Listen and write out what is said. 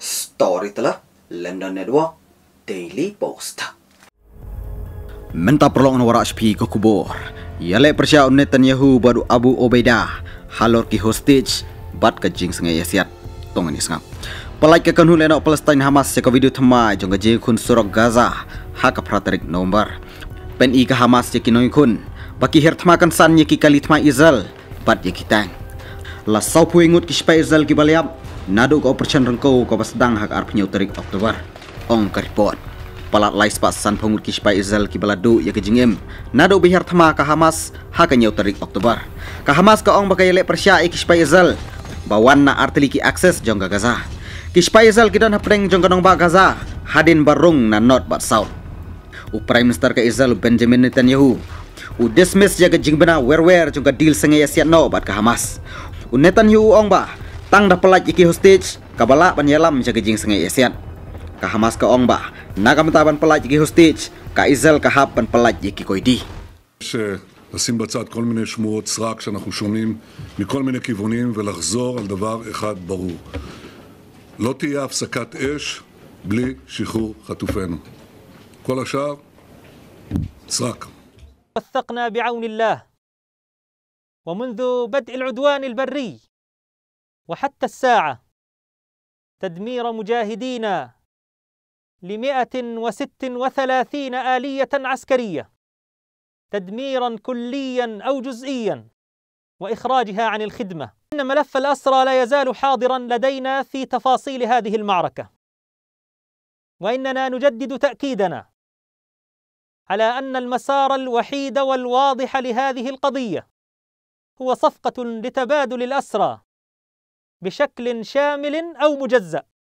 Story telah London Post. Menta Post. na warak kubur. ko ia Yale persya Netanyahu baru Abu Obeda halor ki hostage bat kejing sengai yasiat tong ini sengap. Pelai kekan kanhu lenok Palestine Hamas seka video temai jong jing kun surok Gaza hak praterik nomor. Pen i ke Hamas jeki noy kun baki her temakan san yeki kali temai Israel bat yeki tang. La sau puingut ki spai Israel ki Nadu ko persen rengkau ko pasdang hak ar penyau terik Oktober. Ong ka report. Palat lai sepas san pengut kispa Israel ki baladu ya ke jingim. Nadu bihar tama ka Hamas hak ka nyau terik Oktober. Ka Hamas ka ong bakai lek persia i kispa Israel. Bawan na artiliki akses jongga Gaza. Kishpai Israel kidan hapreng jongga nongba Gaza. Hadin barung na not bat south. U Prime Minister ke Israel Benjamin Netanyahu. U dismiss ya ke jingbena wer-wer jongga deal sengaya siat no bat ka Hamas. U Netanyahu ong ba tang da pelaj hostage kabala ban yalam jaga jing sengai esian ka hamas ka ongba na ka mata hostage ka izel ka hab ban pelaj iki koidi she lasim ba tsat kol mine shmuot srak she anachnu shomim mi kol baru lo tiya hafsakat esh bli shikhur khatufenu kol ashar وحتى الساعة تدمير مجاهدينا لمائه وست وثلاثين آلية عسكرية تدميرا كليا أو جزئيا وإخراجها عن الخدمة إن ملف الأسرى لا يزال حاضرا لدينا في تفاصيل هذه المعركة وإننا نجدد تأكيدنا على أن المسار الوحيد والواضح لهذه القضية هو صفقة لتبادل الأسرى بشكل شامل أو مجزأ